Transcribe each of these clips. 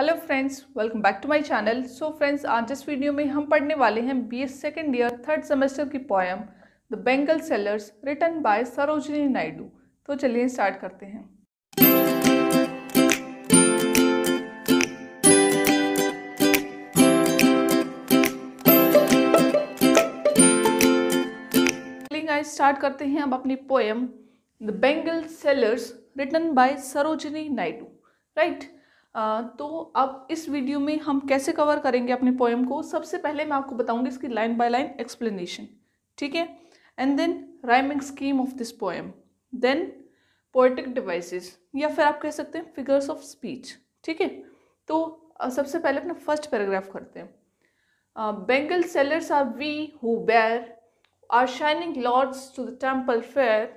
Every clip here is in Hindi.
Hello friends welcome back to my channel so friends आज इस वीडियो में हम पढ़ने वाले हैं B S second year third semester की poem the bangle sellers written by Sarojini Naidu तो चलिए स्टार्ट करते हैं स्टार्ट करते हैं अब अपनी poem the bangle sellers written by Sarojini Naidu right तो अब इस वीडियो में हम कैसे कवर करेंगे अपने पोएम को सबसे पहले मैं आपको बताऊंगी इसकी लाइन बाय लाइन एक्सप्लेनेशन ठीक है and then rhyming scheme of this poem then poetic devices या फिर आप कह सकते हैं फिगर्स ऑफ स्पीच ठीक है तो सबसे पहले अपना फर्स्ट पैराग्राफ करते हैं bangle sellers are we who bear are shining loads to the temple fair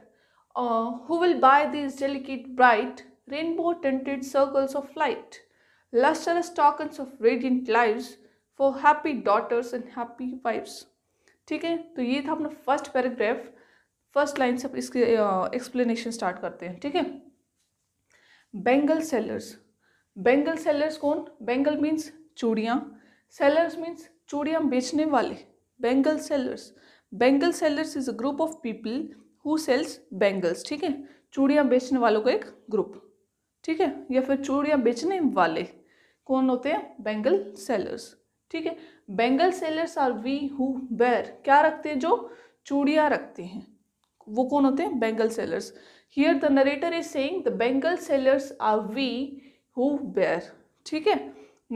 who will buy these delicate bright rainbow tinted circles of light, lustrous tokens of radiant lives for happy daughters and happy wives. ठीक है तो ये था अपना फर्स्ट पैराग्राफ फर्स्ट लाइन से इसकी एक्सप्लेनेशन स्टार्ट करते हैं ठीक है बेंगल सेलर्स बेंगल सेलर्स कौन बेंगल मीन्स चूड़ियाँ सेलर्स मीन्स चूड़ियाँ बेचने वाले bangle sellers bangle sellers is a group of people who sells bangles ठीक है चूड़ियाँ बेचने वालों का एक ग्रुप ठीक है या फिर चूड़ियाँ बेचने वाले कौन होते हैं बेंगल सेलर्स ठीक है bangle sellers are we who bear क्या रखते हैं जो चूड़ियाँ रखते हैं वो कौन होते हैं bangle sellers here the narrator is saying the bangle sellers are we who bear ठीक है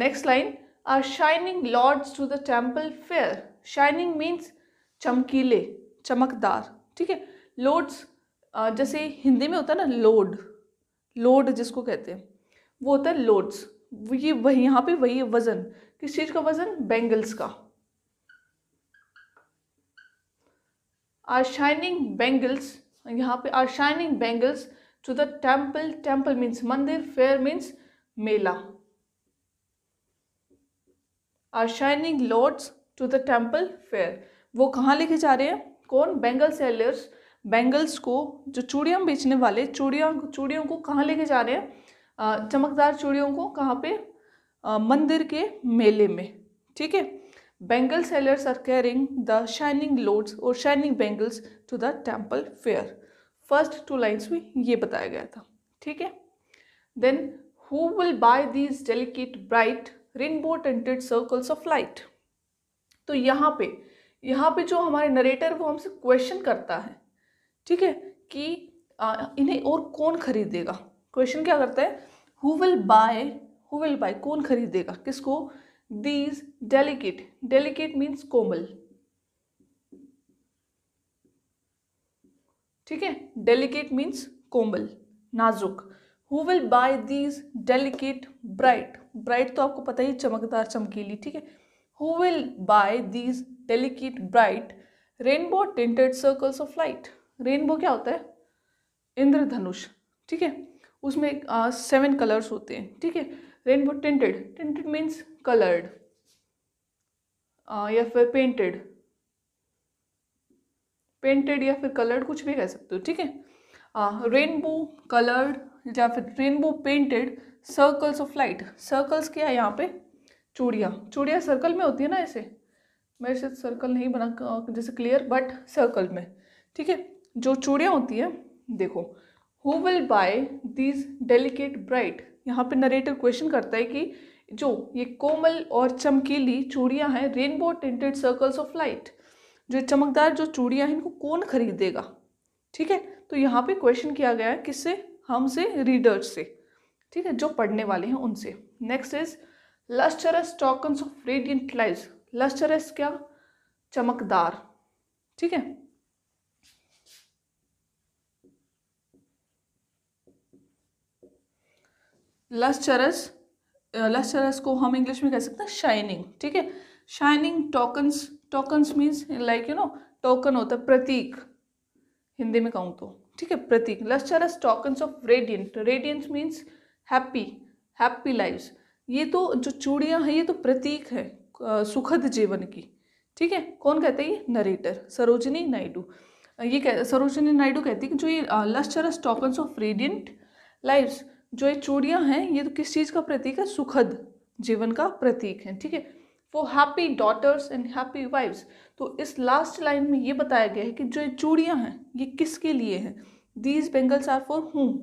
next line are shining loads to the temple fair shining means चमकीले चमकदार ठीक है लॉर्ड्स जैसे हिंदी में होता है ना लोड लोड जिसको कहते हैं वो होता है लोड्स ये वही यहाँ पे वही वज़न किस चीज़ का वज़न बेंगल्स का आर शाइनिंग बेंगल्स यहाँ पे are shining bangles to the temple temple means मंदिर फेयर मीन्स मेला are shining loads to the temple fair वो कहाँ लेके जा रहे हैं कौन बेंगल सेलर्स बैंगल्स को जो चूड़ियाँ बेचने वाले चूड़ियाँ चूड़ियों को कहाँ लेके जा रहे हैं चमकदार चूड़ियों को कहाँ पे आ, मंदिर के मेले में ठीक है bangle sellers are carrying the shining loads और shining bangles to the temple fair first two lines में ये बताया गया था ठीक है then who will buy these delicate bright rainbow tinted circles of light तो यहाँ पे यहाँ पे जो हमारे नरेटर वो हमसे क्वेश्चन करता है ठीक है कि आ, इन्हें और कौन खरीदेगा क्वेश्चन क्या करता है who will buy who will buy कौन खरीदेगा किसको दीज डेलीकेट डेलीकेट मीन्स कोमल ठीक है डेलीकेट मीन्स कोमल नाजुक who will buy these delicate bright bright तो आपको पता ही चमकदार चमकीली ठीक है who will buy these delicate bright rainbow tinted circles of light rainbow क्या होता है इंद्रधनुष ठीक है उसमें सेवन कलर्स होते हैं ठीक है rainbow tinted tinted means coloured या फिर पेंटेड पेंटेड या फिर कलर्ड कुछ भी कह सकते हो ठीक है रेनबो कलर्ड या फिर rainbow painted circles of light circles क्या है यहाँ पे चूड़ियाँ चूड़ियाँ सर्कल में होती है ना ऐसे मेरे से सर्कल नहीं बना जैसे क्लियर बट सर्कल में ठीक है जो चूड़ियाँ होती है देखो who will buy these delicate bright यहाँ पे नरेटर क्वेश्चन करता है कि जो ये कोमल और चमकीली चूड़ियाँ हैं rainbow tinted circles of light जो चमकदार जो चूड़ियाँ हैं इनको कौन खरीदेगा ठीक है तो यहाँ पे क्वेश्चन किया गया है किससे हमसे रीडर्स से ठीक है जो पढ़ने वाले हैं उनसे next is lustrous tokens of radiant lives lustrous क्या चमकदार ठीक है लश्चरस लश्चरस को हम इंग्लिश में कह सकते हैं शाइनिंग ठीक है shining tokens tokens means like you know token होता है प्रतीक हिंदी में कहूँ तो ठीक है प्रतीक lustrous tokens of radiant radiance means happy happy lives ये तो जो चूड़ियाँ हैं ये तो प्रतीक है सुखद जीवन की ठीक है कौन कहते हैं ये नरेटर सरोजनी नायडू ये कह सरोजनी नायडू कहती है कि जो ये lustrous tokens of radiant lives जो ये चूड़ियाँ हैं ये तो किस चीज़ का प्रतीक है सुखद जीवन का प्रतीक है ठीक है for happy daughters and happy wives तो इस लास्ट लाइन में ये बताया गया है कि जो ये चूड़ियाँ हैं ये किसके लिए हैं these bangles are for whom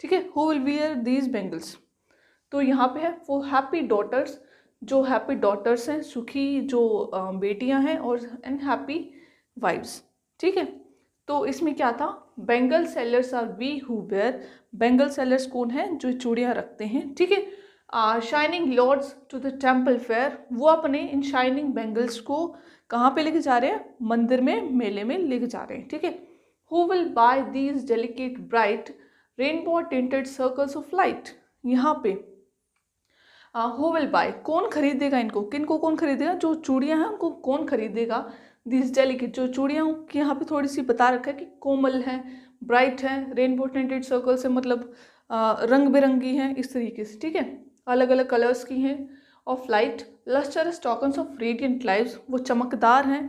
ठीक है who will wear these bangles तो यहाँ पे है फॉर हैप्पी डॉटर्स जो हैप्पी डॉटर्स हैं सुखी जो बेटियां हैं और एंड हैप्पी वाइफ्स ठीक है तो इसमें क्या था bangle sellers are we who bear bangle sellers कौन है जो चूड़ियाँ रखते हैं ठीक है shining loads to the temple fair वो अपने इन शाइनिंग बेंगल्स को कहाँ पे लेके जा रहे हैं मंदिर में मेले में लेके जा रहे हैं ठीक है who will buy these delicate bright rainbow tinted circles of light यहाँ पे हु विल बाय कौन खरीदेगा इनको किनको कौन खरीदेगा जो चूड़ियाँ हैं उनको कौन खरीदेगा डिजिटली की जो चूड़ियाँ की यहाँ पे थोड़ी सी बता रखा है कि कोमल है ब्राइट है रेनबो टेंटेड सर्कल से मतलब आ, रंग बिरंगी हैं इस तरीके से ठीक है अलग अलग कलर्स की हैं of light lustrous tokens of radiant lives वो चमकदार हैं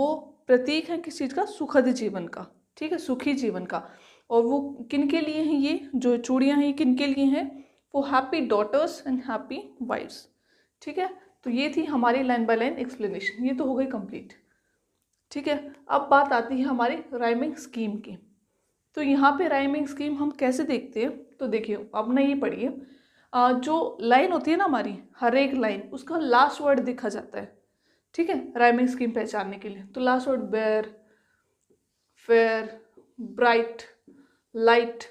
वो प्रतीक हैं किस चीज़ का सुखद जीवन का ठीक है सुखी जीवन का और वो किन के लिए हैं ये जो चूड़ियाँ हैं ये किन के लिए हैं वो happy daughters and happy wives ठीक है तो ये थी हमारी लाइन बाय लाइन एक्सप्लेनेशन ये तो हो गई कंप्लीट ठीक है अब बात आती है हमारी राइमिंग स्कीम की तो यहाँ पे राइमिंग स्कीम हम कैसे देखते हैं तो देखिए अब ना ये पढ़िए जो लाइन होती है ना हमारी हर एक लाइन उसका लास्ट वर्ड देखा जाता है ठीक है राइमिंग स्कीम पहचानने के लिए तो last word bear fair bright light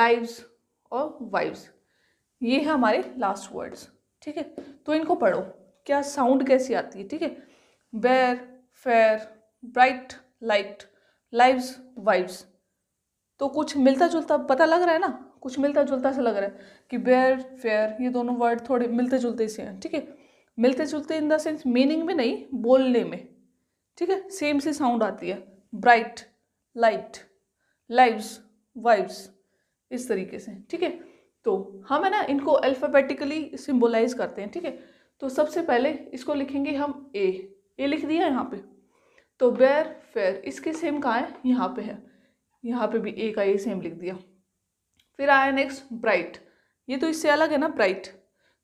lives और वाइव्स ये है हमारे लास्ट वर्ड्स ठीक है तो इनको पढ़ो क्या साउंड कैसी आती है ठीक है bear fair bright light lives wives तो कुछ मिलता जुलता पता लग रहा है ना कुछ मिलता जुलता सा लग रहा है कि बेयर फेयर ये दोनों वर्ड थोड़े मिलते जुलते से हैं ठीक है मिलते जुलते इन द सेंस मीनिंग में नहीं बोलने में ठीक है सेम सी साउंड आती है ब्राइट लाइट लाइव्स वाइव्स इस तरीके से ठीक है तो हम है ना इनको अल्फ़ाबेटिकली सिम्बोलाइज करते हैं ठीक है तो सबसे पहले इसको लिखेंगे हम ए ए लिख दिया यहाँ पे तो बेर फेयर इसके सेम कहाँ है यहाँ पे है यहाँ पे भी ए का ये सेम लिख दिया फिर आया नेक्स्ट ब्राइट ये तो इससे अलग है ना ब्राइट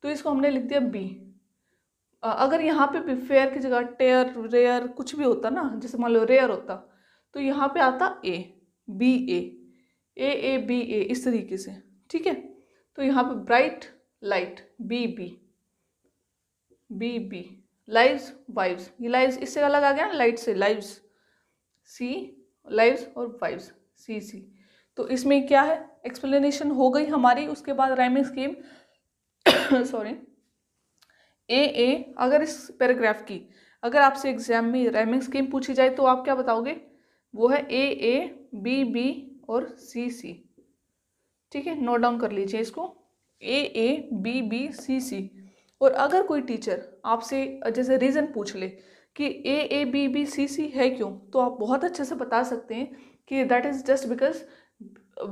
तो इसको हमने लिख दिया बी अगर यहाँ पे भी फेयर की जगह टेयर रेयर कुछ भी होता ना जैसे मान लो रेयर होता तो यहाँ पे आता A B A A A B ए इस तरीके से ठीक है तो यहाँ पे bright light B B B B lives wives ये लाइव्स इससे अलग आ गया ना लाइट से लाइव्स सी लाइव्स और वाइव्स सी सी तो इसमें क्या है एक्सप्लेनेशन हो गई हमारी उसके बाद rhyming scheme sorry A A अगर इस पैराग्राफ की अगर आपसे एग्जाम में राइमिंग स्कीम पूछी जाए तो आप क्या बताओगे वो है ए ए बी बी और सी सी ठीक है नोट डाउन कर लीजिए इसको ए ए बी बी सी सी और अगर कोई टीचर आपसे जैसे रीज़न पूछ ले कि ए ए बी बी सी सी है क्यों तो आप बहुत अच्छे से बता सकते हैं कि that is just because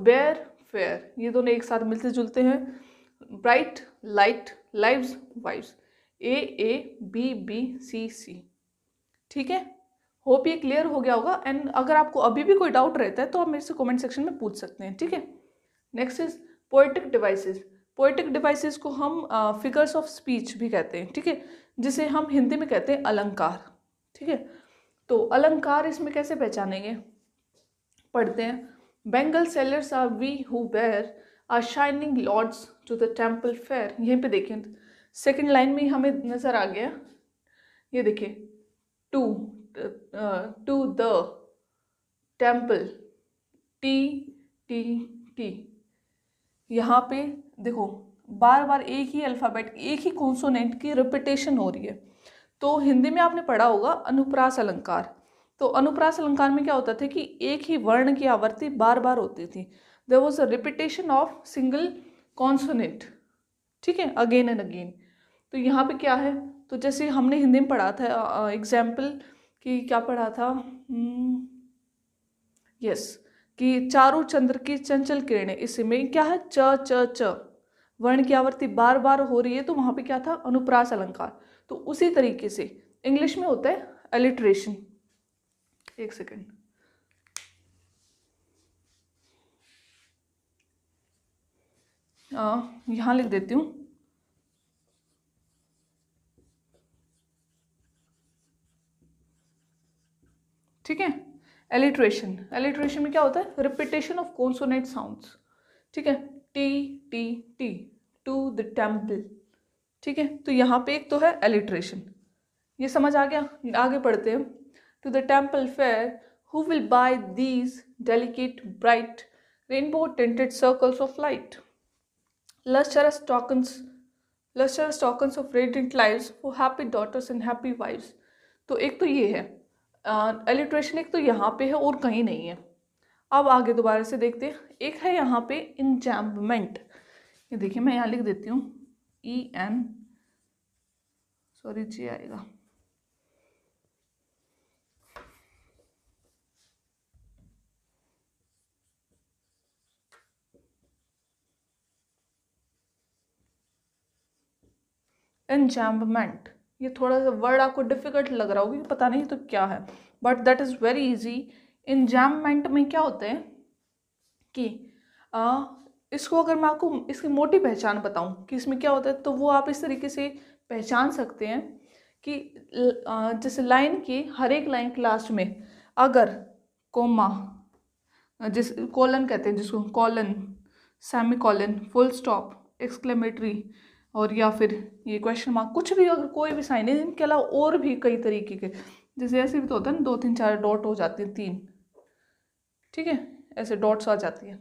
bear fair ये दोनों एक साथ मिलते जुलते हैं bright light lives wives A A B B C C ठीक है होप ये क्लियर हो गया होगा एंड अगर आपको अभी भी कोई डाउट रहता है तो आप मेरे से कमेंट सेक्शन में पूछ सकते हैं ठीक है next is poetic devices poetic devices को हम फिगर्स ऑफ स्पीच भी कहते हैं ठीक है जिसे हम हिंदी में कहते हैं अलंकार ठीक है तो अलंकार इसमें कैसे पहचानेंगे पढ़ते हैं bangle sellers are we who bear are shining loads to the temple fair यहीं पे देखें सेकेंड लाइन में हमें नज़र आ गया ये देखिए to to the temple T T T यहाँ पे देखो बार बार एक ही अल्फ़ाबेट एक ही कॉन्सोनेंट की रिपीटेशन हो रही है तो हिंदी में आपने पढ़ा होगा अनुप्रास अलंकार तो अनुप्रास अलंकार में क्या होता था कि एक ही वर्ण की आवृत्ति बार बार होती थी there was a repetition of single consonant ठीक है अगेन एंड अगेन तो यहाँ पे क्या है तो जैसे हमने हिंदी में पढ़ा था एग्जाम्पल कि क्या पढ़ा था यस हम्म, yes, कि चारू चंद्र की चंचल किरणें इसमें क्या है च च च वर्ण की आवर्ती बार बार हो रही है तो वहाँ पे क्या था अनुप्रास अलंकार तो उसी तरीके से इंग्लिश में होता है एलिट्रेशन एक सेकेंड यहाँ लिख देती हूँ ठीक है एलिट्रेशन एलिट्रेशन में क्या होता है रिपीटेशन ऑफ कॉन्सोनेट साउंड्स ठीक है T T T to the temple ठीक है तो यहाँ पे एक तो है एलिट्रेशन ये समझ आ गया आगे पढ़ते हैं to the temple fair who will buy these delicate bright rainbow tinted circles of light lustrous tokens lustrous tokens of radiant live for happy daughters and happy wives तो एक तो ये है एलिट्रेशन एक तो यहाँ पे है और कहीं नहीं है अब आगे दोबारा से देखते हैं एक है यहाँ पे इंजैम्बमेंट ये देखिए मैं यहाँ लिख देती हूँ ई एन सॉरी जी आएगा एनजैम्बमेंट ये थोड़ा सा वर्ड आपको डिफ़िकल्ट लग रहा होगा पता नहीं तो क्या है but that is very easy enjambment में क्या होते हैं कि इसको अगर मैं आपको इसकी मोटी पहचान बताऊं कि इसमें क्या होता है तो वो आप इस तरीके से पहचान सकते हैं कि जैसे लाइन की हर एक लाइन के लास्ट में अगर कोमा जिस कॉलन कहते हैं जिसको colon semicolon full stop exclamatory और या फिर ये क्वेश्चन मार्क कुछ भी अगर कोई भी साइन है इनके अलावा और भी कई तरीके के जैसे ऐसे भी तो होता है ना दो तीन चार डॉट हो जाती हैं तीन ठीक है ऐसे डॉट्स आ जाती है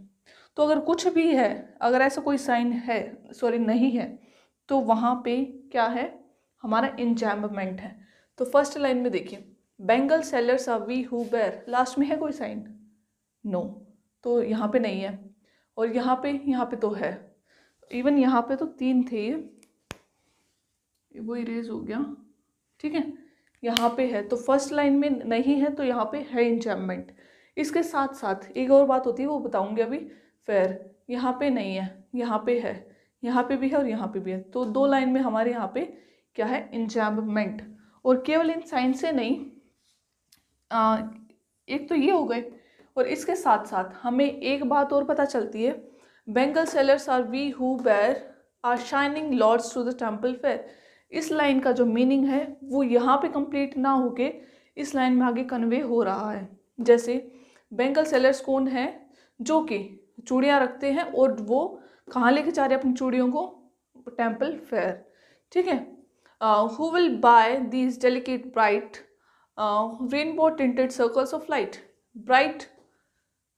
तो अगर कुछ भी है अगर ऐसा कोई साइन है सॉरी नहीं है तो वहाँ पे क्या है हमारा इंजैम्बमेंट है तो फर्स्ट लाइन में देखिए bangle sellers are we who bear last में है कोई साइन नो तो यहाँ पे नहीं है और यहाँ पे यहाँ पे तो है इवन यहाँ पे तो तीन थे ये वो इरेज हो गया ठीक है यहाँ पे है तो फर्स्ट लाइन में नहीं है तो यहाँ पे है इंजैम्बमेंट इसके साथ साथ एक और बात होती है वो बताऊँगी अभी फेयर यहाँ पे नहीं है यहाँ पे है यहाँ पे भी है और यहाँ पे भी है तो दो लाइन में हमारे यहाँ पे क्या है इंजैम्बमेंट और केवल इन साइन से नहीं आ, एक तो ये हो गए और इसके साथ साथ हमें एक बात और पता चलती है bangle sellers are we who bear are shining loads to the temple fair इस लाइन का जो मीनिंग है वो यहाँ पे कंप्लीट ना होके इस लाइन में आगे कन्वे हो रहा है जैसे बेंगल सेलर्स कौन है जो कि चूड़ियाँ रखते हैं और वो कहाँ लेके जा रहे हैं अपनी चूड़ियों को टेम्पल फेयर ठीक है who will buy these delicate bright rainbow tinted circles of light bright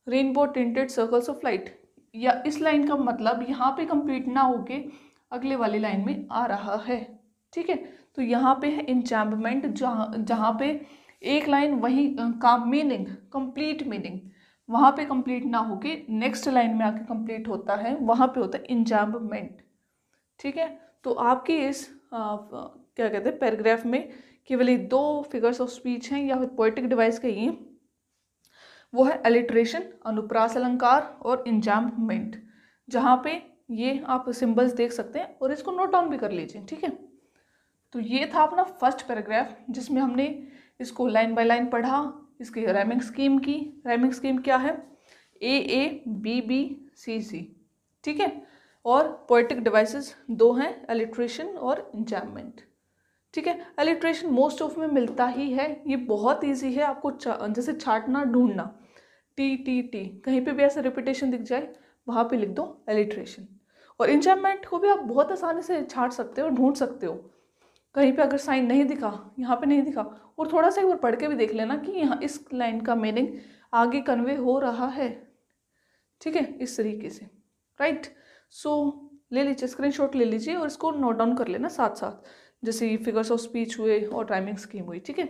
rainbow tinted circles of light या इस लाइन का मतलब यहाँ पे कंप्लीट ना होके अगले वाली लाइन में आ रहा है ठीक है तो यहाँ पे है इंचैम्बमेंट जहाँ जहाँ पे एक लाइन वही uh, का मीनिंग कंप्लीट मीनिंग वहाँ पे कंप्लीट ना होके नेक्स्ट लाइन में आके कंप्लीट होता है वहाँ पे होता है इंजाम्बमेंट ठीक है तो आपके इस आ, क्या कहते हैं पैराग्राफ में केवल दो फिगर्स ऑफ स्पीच हैं या फिर पोइटिक डिवाइस कहिए वो है एलिट्रेशन अनुप्रास अलंकार और इंजाम्बमेंट जहाँ पे ये आप सिंबल्स देख सकते हैं और इसको नोट डाउन भी कर लीजिए ठीक है तो ये था अपना फर्स्ट पैराग्राफ जिसमें हमने इसको लाइन बाय लाइन पढ़ा इसकी रैमिंग स्कीम की रैमिंग स्कीम क्या है ए A B B C C ठीक है और पोइटिक डिवाइसेस दो हैं एलिट्रेशन और इंजाममेंट ठीक है एलिट्रेशन मोस्ट ऑफ में मिलता ही है ये बहुत ईजी है आपको चा, जैसे छाटना ढूंढना टी टी टी कहीं पे भी ऐसा रिपीटेशन दिख जाए वहाँ पे लिख दो एलिट्रेशन और इंजाममेंट को भी आप बहुत आसानी से छाट सकते हो ढूंढ सकते हो कहीं पे अगर साइन नहीं दिखा यहाँ पे नहीं दिखा और थोड़ा सा एक बार पढ़ के भी देख लेना कि यहाँ इस लाइन का मीनिंग आगे कन्वे हो रहा है ठीक है इस तरीके से राइट सो so, ले लीजिए स्क्रीनशॉट ले लीजिए और इसको नोट डाउन कर लेना साथ साथ जैसे फिगर्स ऑफ स्पीच हुए और टाइमिंग स्कीम हुई ठीक है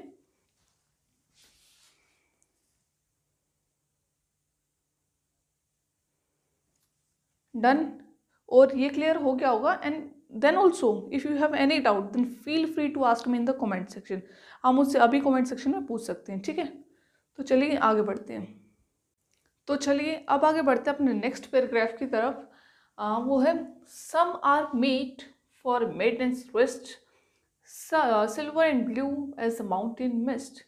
डन और ये क्लियर हो गया होगा and then also if you have any doubt then feel free to ask me in the comment section आप मुझसे अभी कॉमेंट सेक्शन में पूछ सकते हैं ठीक है तो चलिए आगे बढ़ते हैं तो चलिए अब आगे बढ़ते हैं अपने नेक्स्ट पैराग्राफ की तरफ आ, वो है some are meet for maiden's wrist silver and blue as the mountain mist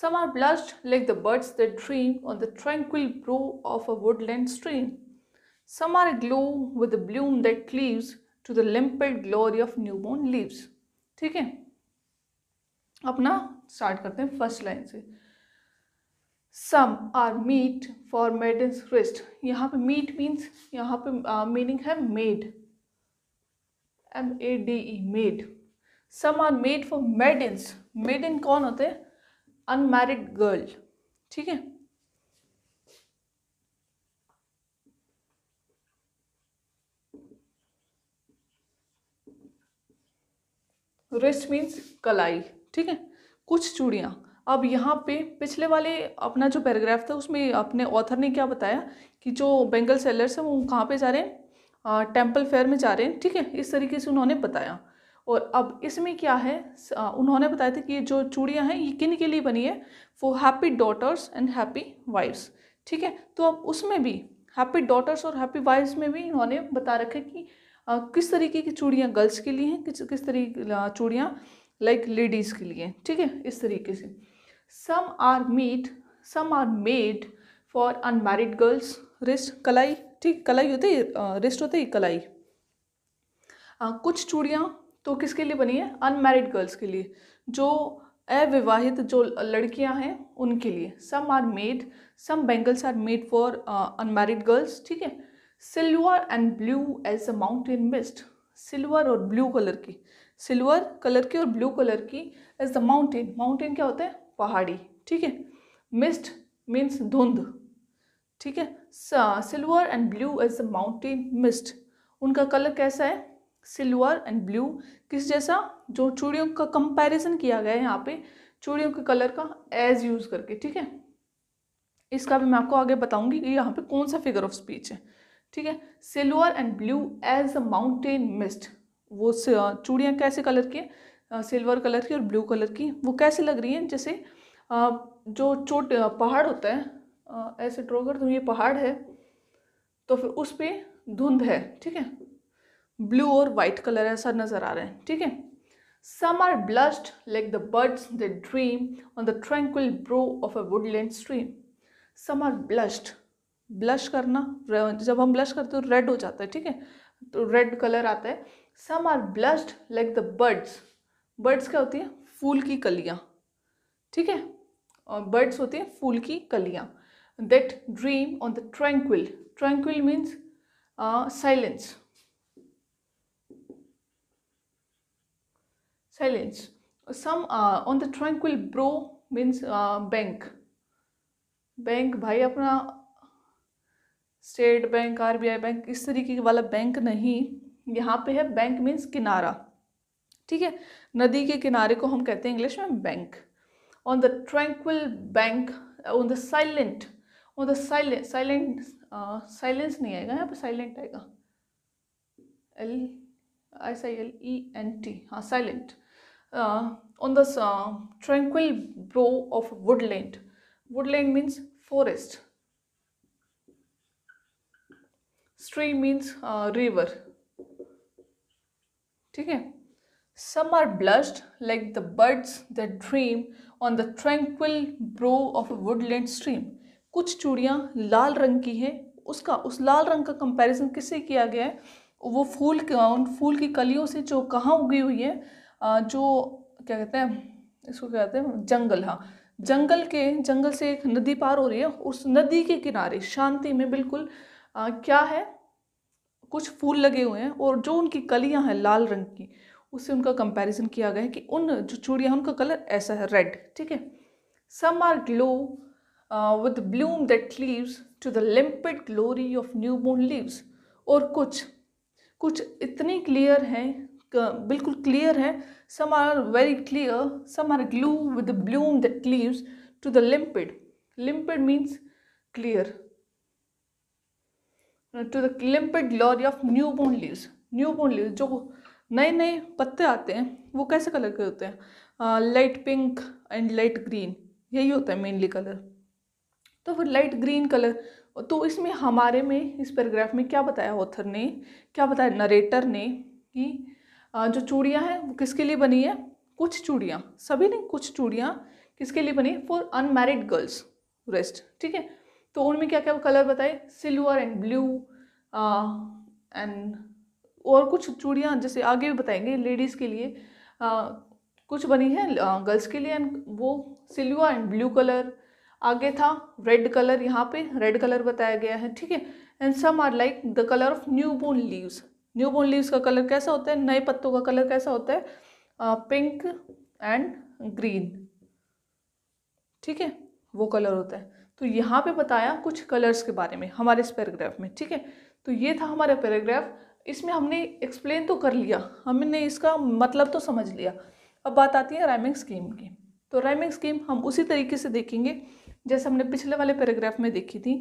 some are blushed like the birds the dream on the tranquil brow of a woodland stream some are glow with bloom that cleaves to the limpid glory of born leaves ठीक है अपना स्टार्ट करते हैं फर्स्ट लाइन से some are meet for maiden's wrist यहाँ पे मीट मीन्स यहाँ पे मीनिंग है made M A D E made some are made for maidens maiden कौन होते हैं अनमेरिड गर्ल ठीक है रिस्ट मीन्स कलाई ठीक है कुछ चूड़ियाँ अब यहाँ पे पिछले वाले अपना जो पैराग्राफ था उसमें अपने ऑथर ने क्या बताया कि जो बेंगल सेलर्स हैं वो कहाँ पे जा रहे हैं टेम्पल फेयर में जा रहे हैं ठीक है इस तरीके से उन्होंने बताया और अब इसमें क्या है उन्होंने बताया था कि ये जो चूड़ियाँ हैं ये किन के लिए बनी है for happy daughters and happy wives ठीक है तो अब उसमें भी हैप्पी डॉटर्स और हैप्पी वाइफ्स में भी इन्होंने बता रखा कि किस तरीके की चूड़ियाँ गर्ल्स के लिए हैं किस किस तरीके चूड़ियाँ लाइक लेडीज़ के लिए ठीक है इस तरीके से some are made some are made for unmarried girls wrist कलाई ठीक कलाई होती है रिस्ट होती है कलाई आ, कुछ चूड़ियाँ तो किसके लिए बनी है अनमैरिड गर्ल्स के लिए जो अविवाहित जो लड़कियां हैं उनके लिए some are made some bangles are made for unmarried girls ठीक है silver and blue as a mountain mist silver और ब्लू कलर की सिल्वर कलर की और ब्लू कलर की एज द माउंटेन माउंटेन क्या होता है पहाड़ी ठीक है मिस्ट मीन्स धुंध ठीक है silver and blue as the mountain mist उनका कलर कैसा है सिल्वर एंड ब्लू किस जैसा जो चूड़ियों का कंपैरिजन किया गया है यहाँ पे चूड़ियों के कलर का एज यूज़ करके ठीक है इसका भी मैं आपको आगे बताऊंगी कि यहाँ पे कौन सा फिगर ऑफ स्पीच है ठीक है silver and blue as a mountain mist वो uh, चूड़ियाँ कैसे कलर की सिल्वर कलर uh, की और ब्लू कलर की वो कैसे लग रही हैं जैसे uh, जो चोट पहाड़ होता है ऐसे ड्रॉ कर तुम ये पहाड़ है तो फिर उस पर धुंध है ठीक है ब्लू और वाइट कलर ऐसा नज़र आ रहा है ठीक है some are blushed like the birds the dream on the tranquil brow of a woodland stream some are blushed blush करना जब हम ब्लश करते हैं तो रेड हो जाता है ठीक है तो रेड कलर आता है some are blushed like the birds birds क्या होती है फूल की कलियाँ ठीक है और बर्ड्स होती हैं फूल की कलियाँ that dream on the tranquil tranquil means silence silence some on the tranquil brow means bank bank भाई अपना स्टेट बैंक आरबीआई बैंक इस तरीके वाला बैंक नहीं यहाँ पे है बैंक मीन्स किनारा ठीक है नदी के किनारे को हम कहते हैं इंग्लिश में bank on the tranquil bank on the silent on the silent silent silence नहीं आएगा यहाँ पे साइलेंट आएगा L S I L E N T हाँ silent on the tranquil brow of woodland woodland means forest stream means river ठीक है some are blushed like the birds the dream on the tranquil brow of a woodland कुछ चूड़ियाँ लाल रंग की हैं उसका उस लाल रंग का कंपैरिजन किससे किया गया है वो फूल उन फूल की कलियों से जो कहाँ उगी हुई है जो क्या कहते हैं इसको क्या कहते हैं जंगल हाँ जंगल के जंगल से एक नदी पार हो रही है उस नदी के किनारे शांति में बिल्कुल आ, क्या है कुछ फूल लगे हुए हैं और जो उनकी कलियां हैं लाल रंग की उससे उनका कंपैरिजन किया गया है कि उन जो चूड़ियाँ उनका कलर ऐसा है रेड ठीक है some are glow with bloom that leaves to the limpid glory of new born leaves और कुछ कुछ इतनी क्लियर हैं बिल्कुल क्लियर हैं some are very clear some are glue with bloom that leaves to the limpid limpid means clear to the limpid glory of new born leaves new born जो नए नए पत्ते आते हैं वो कैसे कलर के होते हैं light pink and light green यही होता है मेनली कलर तो फिर लाइट ग्रीन कलर तो इसमें हमारे में इस पैराग्राफ में क्या बताया ऑथर ने क्या बताया नरेटर ने कि uh, जो चूड़ियाँ हैं वो किसके लिए बनी है कुछ चूड़ियाँ सभी नहीं कुछ चूड़ियाँ किसके लिए बनी फॉर अनमेरिड गर्ल्स रेस्ट ठीक है तो उनमें क्या क्या कलर बताए सिल्वर एंड ब्लू एंड और कुछ चूड़ियाँ जैसे आगे भी बताएंगे लेडीज़ के लिए आ, uh, कुछ बनी है गर्ल्स uh, के लिए एंड वो सिल्वर एंड ब्लू कलर आगे था रेड कलर यहाँ पे रेड कलर बताया गया है ठीक है and some are like the colour of new born leaves new born leaves का कलर कैसा होता है नए पत्तों का कलर कैसा होता है पिंक एंड ग्रीन ठीक है वो कलर होता है तो यहाँ पे बताया कुछ कलर्स के बारे में हमारे इस पैराग्राफ में ठीक है तो ये था हमारा पैराग्राफ इसमें हमने एक्सप्लेन तो कर लिया हमने इसका मतलब तो समझ लिया अब बात आती है राइमिंग स्कीम की तो राइमिंग स्कीम हम उसी तरीके से देखेंगे जैसे हमने पिछले वाले पैराग्राफ में देखी थी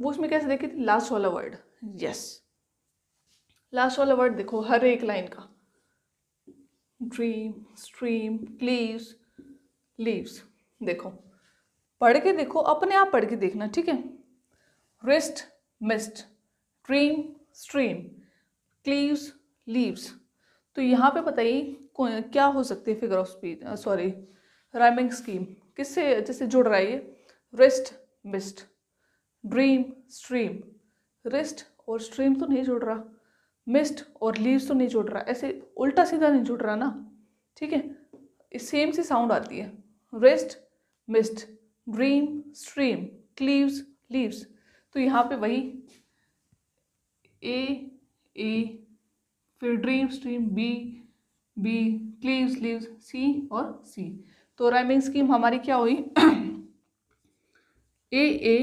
वो उसमें कैसे देखी थी लास्ट वाला वर्ड यस लास्ट वाला वर्ड देखो हर एक लाइन का ड्रीम स्ट्रीम लीव्स लीव्स देखो पढ़ के देखो अपने आप पढ़ के देखना ठीक है wrist mist dream stream cleaves leaves तो यहाँ पे बताइए क्या हो सकती है figure of speech sorry rhyming scheme किससे जैसे जुड़ रहा है ये wrist mist dream stream wrist और स्ट्रीम तो नहीं जुड़ रहा मिस्ट और लीव्स तो नहीं जुड़ रहा ऐसे उल्टा सीधा नहीं जुड़ रहा ना ठीक है सेम सी साउंड आती है wrist mist dream stream cleaves leaves तो यहाँ पे वही ए ए फिर dream stream B B cleaves leaves C और सी तो राइमिंग स्कीम हमारी क्या हुई ए ए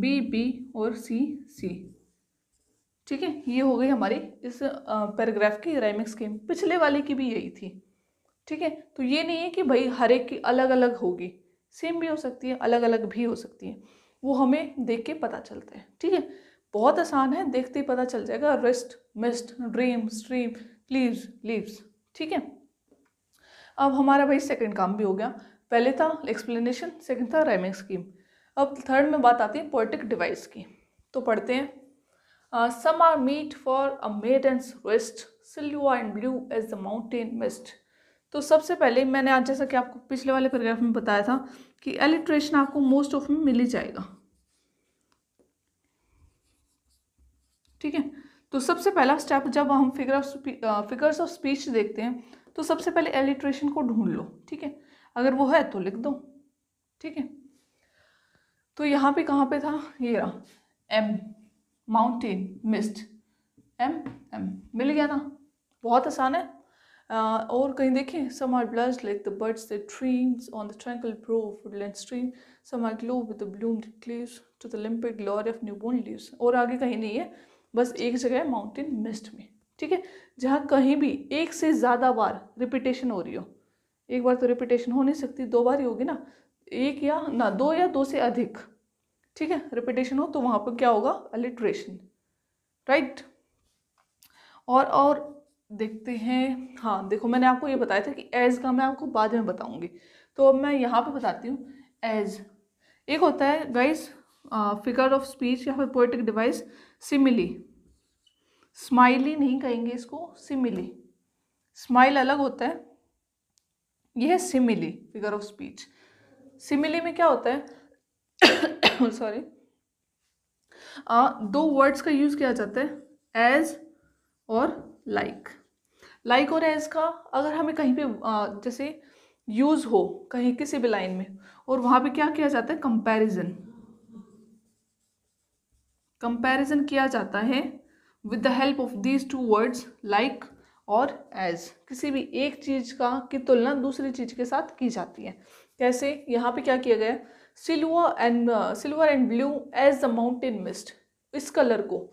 बी बी और सी सी ठीक है ये हो गई हमारी इस पैराग्राफ की राइमिंग स्कीम पिछले वाले की भी यही थी ठीक है तो ये नहीं है कि भाई हर एक की अलग अलग होगी सेम भी हो सकती है अलग अलग भी हो सकती है वो हमें देख के पता चलता है ठीक है बहुत आसान है देखते ही पता चल जाएगा wrist mist dream stream leaves leaves ठीक है अब हमारा भाई सेकंड काम भी हो गया पहले था एक्सप्लेनेशन सेकंड था रैमिंग स्कीम अब थर्ड में बात आती है पोइटिक डिवाइस की तो पढ़ते हैं some are meet for a made and west silver and blue as the mountain mist तो सबसे पहले मैंने आज जैसा कि आपको पिछले वाले पैराग्राफ में बताया था कि एलिट्रेशन आपको मोस्ट ऑफ में मिल ही जाएगा ठीक है तो सबसे पहला स्टेप जब हम figure of figures of speech देखते हैं तो सबसे पहले एलिट्रेशन को ढूंढ लो ठीक है अगर वो है तो लिख दो ठीक है तो यहाँ पे कहाँ पे था ये रहा M mountain mist M M मिल गया ना बहुत आसान है uh, और कहीं देखें some are blush like the birds the dreams on the tranquil brow woodland stream some are glow with the bloom cleave to the limpid glory of new born leaves और आगे कहीं नहीं है बस एक जगह है माउंटेन मिस्ट में ठीक है जहाँ कहीं भी एक से ज़्यादा बार रिपीटेशन हो रही हो एक बार तो रिपीटेशन हो नहीं सकती दो बार ही होगी ना एक या ना दो या दो से अधिक ठीक है रिपीटेशन हो तो वहाँ पर क्या होगा अलिट्रेशन राइट और और देखते हैं हाँ देखो मैंने आपको ये बताया था कि एज का मैं आपको बाद में बताऊंगी तो अब मैं यहाँ पे बताती हूँ एज एक होता है गाइस फिगर ऑफ स्पीच या फिर पोइटिक डिवाइस सिमिली स्माइली नहीं कहेंगे इसको सिमिली स्माइल अलग होता है यह है simile figure of speech simile में क्या होता है सॉरी दो वर्ड्स का यूज़ किया जाता है एज और लाइक like. लाइक like और एज का अगर हमें कहीं पे जैसे यूज़ हो कहीं किसी भी लाइन में और वहां पे क्या किया जाता है कंपैरिजन कंपैरिजन किया जाता है with the help of these two words like और एज किसी भी एक चीज़ का की तुलना दूसरी चीज़ के साथ की जाती है कैसे यहाँ पे क्या किया गया silver and silver and blue as the mountain mist इस कलर को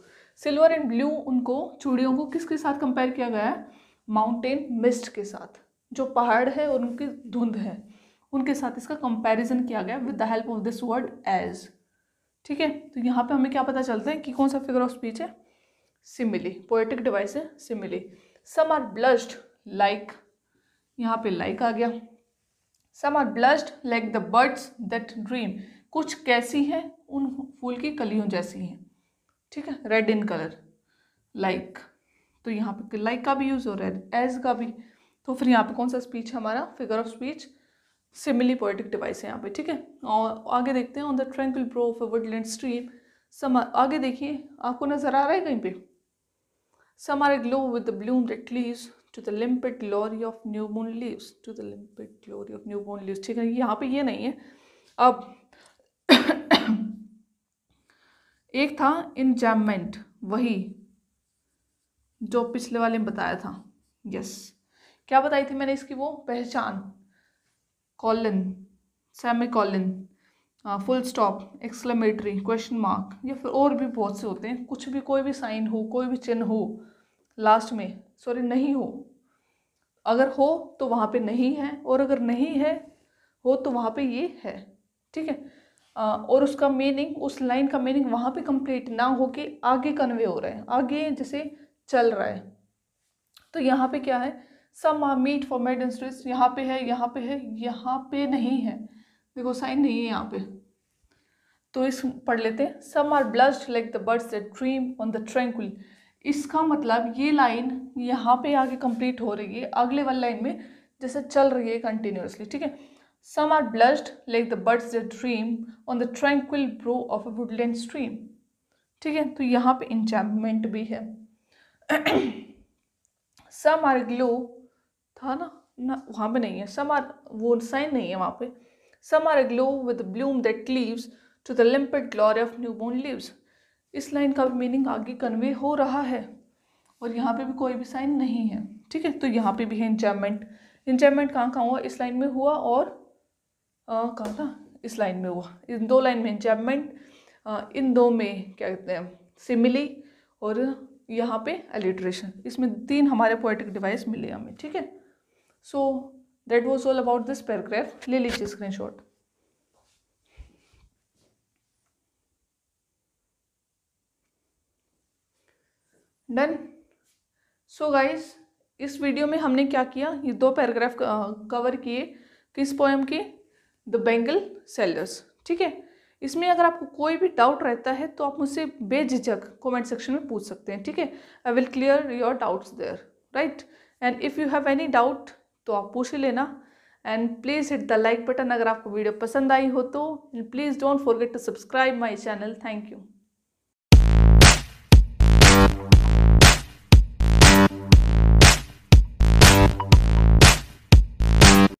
सिल्वर एंड ब्लू उनको चूड़ियों को किसके साथ कंपेयर किया गया है माउंटेन मिस्ट के साथ जो पहाड़ है और उनकी धुंध है उनके साथ इसका कंपैरिजन किया गया with the help of this word as ठीक है तो यहाँ पे हमें क्या पता चलता है कि कौन सा फिगर ऑफ स्पीच है सिमिली पोएटिक डिवाइस है simile some are blushed like यहाँ पे लाइक like आ गया some are blushed like the birds that dream कुछ कैसी हैं उन फूल की कलियों जैसी हैं ठीक है रेड इन कलर लाइक तो यहाँ पे लाइक का भी यूज़ हो रहा है एज का भी तो फिर यहाँ पे कौन सा स्पीच हमारा figure of speech simile poetic device है यहाँ पे ठीक है और आगे देखते हैं on the tranquil brow of woodland stream some आगे देखिए आपको नज़र आ रहा है कहीं पे some are glow with the bloom that leaves to the limpid glory of new moon leaves to the limpid glory of new moon leaves ठीक है यहाँ पे ये नहीं है अब एक था इनजैममेंट वही जो पिछले वाले में बताया था यस क्या बताई थी मैंने इसकी वो पहचान colon semicolon full stop exclamatory question mark या फिर और भी बहुत से होते हैं कुछ भी कोई भी साइन हो कोई भी चिन्ह हो लास्ट में सॉरी नहीं हो अगर हो तो वहाँ पे नहीं है और अगर नहीं है हो तो वहाँ पे ये है ठीक है और उसका मीनिंग उस लाइन का मीनिंग वहाँ पे कंप्लीट ना हो के आगे कन्वे हो रहा है आगे जैसे चल रहा है तो यहाँ पे क्या है some are meet for made इंस्ट्रीज यहाँ पे है यहाँ पे है यहाँ पे नहीं है देखो साइन नहीं है यहाँ पे तो इस पढ़ लेते हैं some are blushed like the birds that dream on the tranquil इसका मतलब ये लाइन यहाँ पे आगे कंप्लीट हो रही है अगले वाली लाइन में जैसे चल रही है कंटिन्यूसली ठीक है some are blushed like the birds that dream on the tranquil brow of a woodland stream ठीक है तो यहाँ पे इंचैम्पमेंट भी है सम आर ग्लो था ना ना वहाँ पे नहीं है सम आर वो साइन नहीं है वहाँ पे some are glow with bloom that leaves to the limpid glory of new born leaves इस लाइन का मीनिंग आगे कन्वे हो रहा है और यहाँ पे भी कोई भी साइन नहीं है ठीक है तो यहाँ पे भी है इंजॉयमेंट इंजॉयमेंट कहाँ कहाँ हुआ इस लाइन में हुआ और कहाँ था इस लाइन में हुआ इन दो लाइन में इंजॉयमेंट इन दो में क्या कहते हैं सिमिली और यहाँ पे एलिट्रेशन इसमें तीन हमारे पोएटिक डिवाइस मिले हमें ठीक है so that was all about this paragraph ले लीजिए स्क्रीनशॉट डन सो गाइज इस वीडियो में हमने क्या किया ये दो पैराग्राफ कवर किए किस पोएम के द बेंगल सेलर्स ठीक है इसमें अगर आपको कोई भी डाउट रहता है तो आप मुझसे बेझिझक कमेंट सेक्शन में पूछ सकते हैं ठीक है I will clear your doubts there right and if you have any doubt तो आप पूछ ही लेना and please hit the like button अगर आपको वीडियो पसंद आई हो तो please don't forget to subscribe my channel thank you